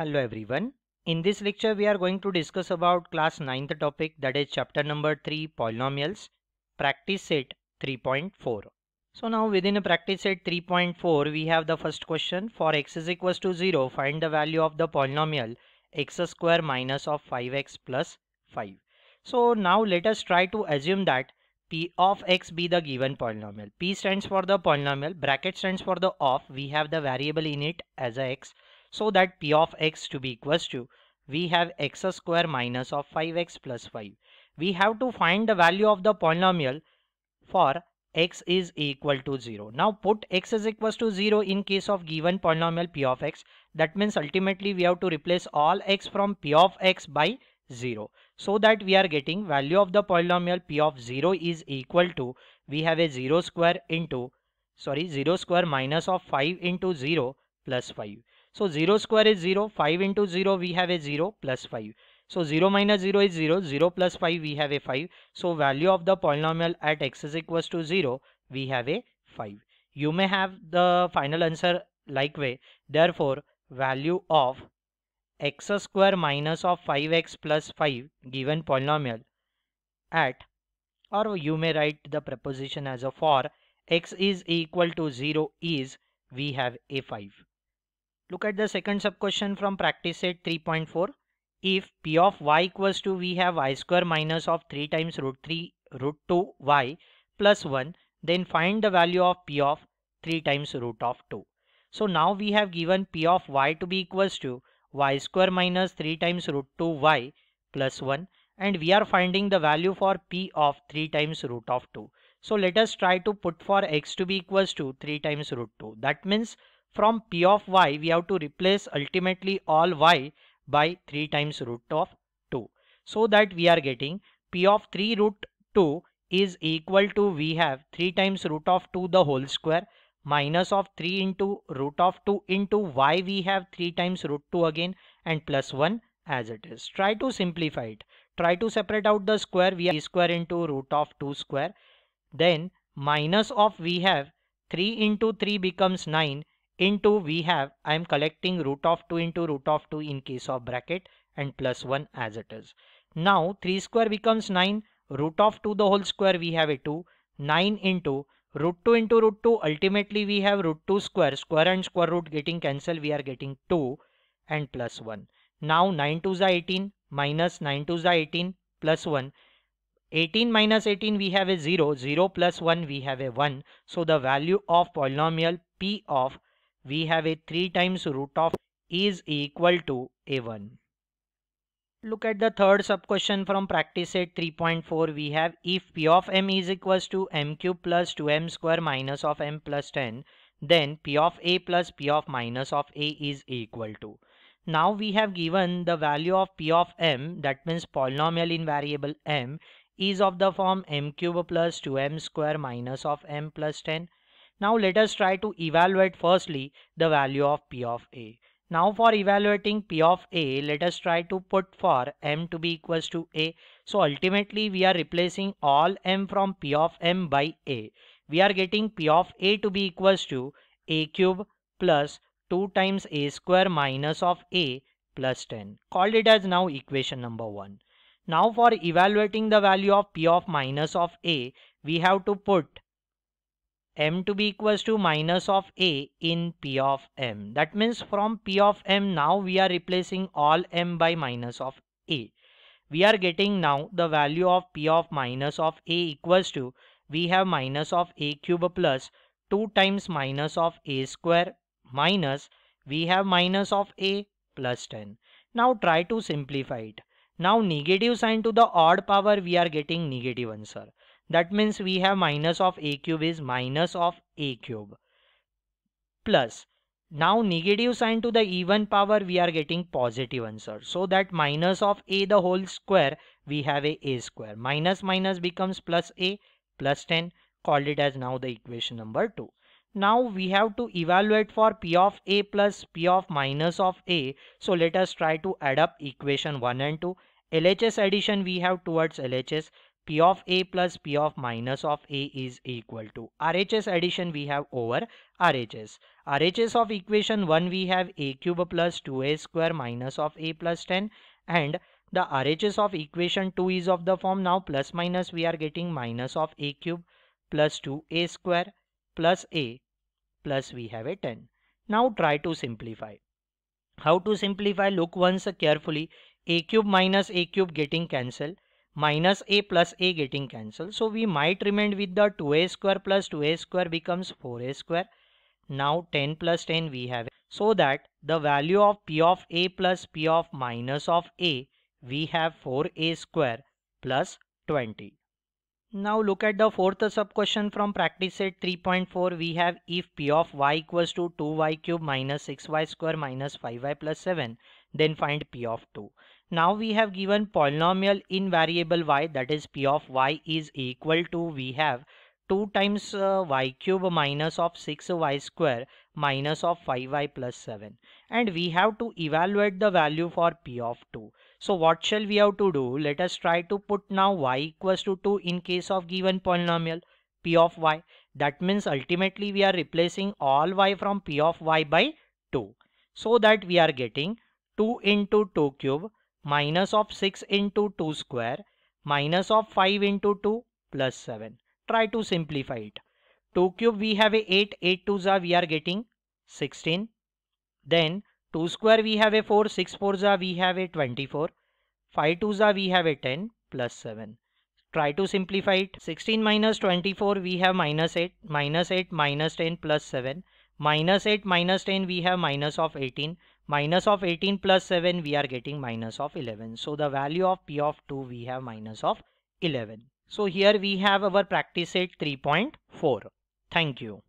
Hello everyone. In this lecture we are going to discuss about class 9th topic that is chapter number 3 polynomials practice set 3.4. So now within a practice set 3.4 we have the first question for x is equals to 0 find the value of the polynomial x square minus of 5x plus 5. So now let us try to assume that p of x be the given polynomial. p stands for the polynomial bracket stands for the of we have the variable in it as x so that p of x to be equals to we have x square minus of 5x plus 5 we have to find the value of the polynomial for x is equal to 0 now put x is equal to 0 in case of given polynomial p of x that means ultimately we have to replace all x from p of x by 0 so that we are getting value of the polynomial p of 0 is equal to we have a 0 square into sorry 0 square minus of 5 into 0 plus 5 so 0 square is 0, 5 into 0 we have a 0 plus 5. So 0 minus 0 is 0, 0 plus 5 we have a 5. So value of the polynomial at x is equals to 0 we have a 5. You may have the final answer like way. Therefore value of x square minus of 5x plus 5 given polynomial at or you may write the preposition as a for x is equal to 0 is we have a 5. Look at the second sub question from practice set 3.4. If p of y equals to we have y square minus of 3 times root 3 root 2 y plus 1 then find the value of p of 3 times root of 2. So now we have given p of y to be equals to y square minus 3 times root 2 y plus 1 and we are finding the value for p of 3 times root of 2. So let us try to put for x to be equals to 3 times root 2. That means from p of y we have to replace ultimately all y by 3 times root of 2 so that we are getting p of 3 root 2 is equal to we have 3 times root of 2 the whole square minus of 3 into root of 2 into y we have 3 times root 2 again and plus 1 as it is. Try to simplify it. Try to separate out the square we have square into root of 2 square then minus of we have 3 into 3 becomes 9 into we have I am collecting root of 2 into root of 2 in case of bracket and plus 1 as it is. Now 3 square becomes 9 root of 2 the whole square we have a 2 9 into root 2 into root 2 ultimately we have root 2 square square and square root getting cancelled we are getting 2 and plus 1. Now 9 2 is 18 minus 9 2 is 18 plus 1 18 minus 18 we have a 0 0 plus 1 we have a 1 so the value of polynomial p of we have a 3 times root of is equal to a1. Look at the third sub question from practice set 3.4 we have if p of m is equals to m cube plus 2m square minus of m plus 10 then p of a plus p of minus of a is equal to. Now we have given the value of p of m that means polynomial in variable m is of the form m cube plus 2m square minus of m plus 10 now let us try to evaluate firstly the value of P of A. Now for evaluating P of A, let us try to put for M to be equals to A. So ultimately we are replacing all M from P of M by A. We are getting P of A to be equals to A cube plus 2 times A square minus of A plus 10. Called it as now equation number 1. Now for evaluating the value of P of minus of A, we have to put m to be equals to minus of a in p of m. That means from p of m now we are replacing all m by minus of a. We are getting now the value of p of minus of a equals to we have minus of a cube plus 2 times minus of a square minus we have minus of a plus 10. Now try to simplify it. Now negative sign to the odd power we are getting negative answer. That means we have minus of a cube is minus of a cube plus now negative sign to the even power we are getting positive answer. So that minus of a the whole square we have a a square minus minus becomes plus a plus 10 called it as now the equation number 2. Now we have to evaluate for p of a plus p of minus of a. So let us try to add up equation 1 and 2. LHS addition we have towards LHS. P of A plus P of minus of A is equal to RHS addition we have over RHS. RHS of equation 1 we have A cube plus 2A square minus of A plus 10 and the RHS of equation 2 is of the form now plus minus we are getting minus of A cube plus 2A square plus A plus we have a 10. Now try to simplify. How to simplify look once carefully a cube minus a cube getting cancelled minus a plus a getting cancelled. So we might remain with the 2a square plus 2a square becomes 4a square. Now 10 plus 10 we have. So that the value of p of a plus p of minus of a we have 4a square plus 20. Now look at the fourth sub question from practice set 3.4 we have if p of y equals to 2y cube minus 6y square minus 5y plus 7 then find p of 2. Now we have given polynomial in variable y that is p of y is equal to we have 2 times uh, y cube minus of 6y square minus of 5y plus 7 and we have to evaluate the value for p of 2. So what shall we have to do? Let us try to put now y equals to 2 in case of given polynomial p of y. That means ultimately we are replacing all y from p of y by 2 so that we are getting 2 into 2 cube minus of 6 into 2 square minus of 5 into 2 plus 7. Try to simplify it. 2 cube we have a 8, 8 2 are we are getting 16. Then 2 square we have a 4, 6 4 we have a 24. 5 2 are we have a 10 plus 7. Try to simplify it. 16 minus 24 we have minus 8, minus 8 minus 10 plus 7. Minus 8 minus 10 we have minus of 18 minus of 18 plus 7 we are getting minus of 11 so the value of p of 2 we have minus of 11 so here we have our practice set 3.4 thank you